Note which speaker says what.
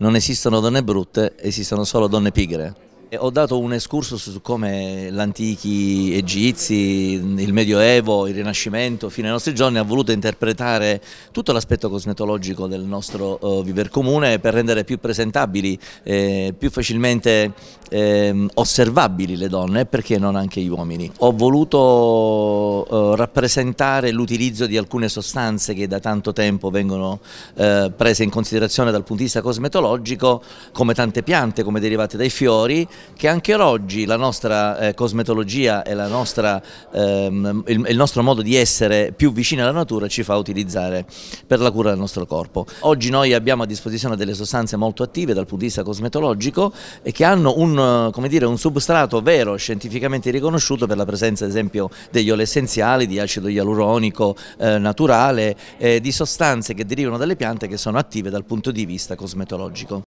Speaker 1: non esistono donne brutte, esistono solo donne pigre. Ho dato un escursus su come l'antichi egizi, il Medioevo, il Rinascimento fino ai nostri giorni ha voluto interpretare tutto l'aspetto cosmetologico del nostro uh, eh, viver comune per rendere più presentabili, eh, più facilmente eh, osservabili le donne e perché non anche gli uomini. Ho voluto uh, rappresentare l'utilizzo di alcune sostanze che da tanto tempo vengono uh, prese in considerazione dal punto di vista cosmetologico come tante piante, come derivate dai fiori che anche oggi la nostra eh, cosmetologia e nostra, ehm, il, il, nostro modo di essere più vicini alla natura ci fa utilizzare per la cura del nostro corpo. Oggi noi abbiamo a disposizione delle sostanze molto attive dal punto di vista cosmetologico e che hanno un, dire, un substrato vero, scientificamente riconosciuto per la presenza ad esempio degli oli essenziali, di acido ialuronico eh, naturale, eh, di sostanze che derivano dalle piante che sono attive dal punto di vista cosmetologico.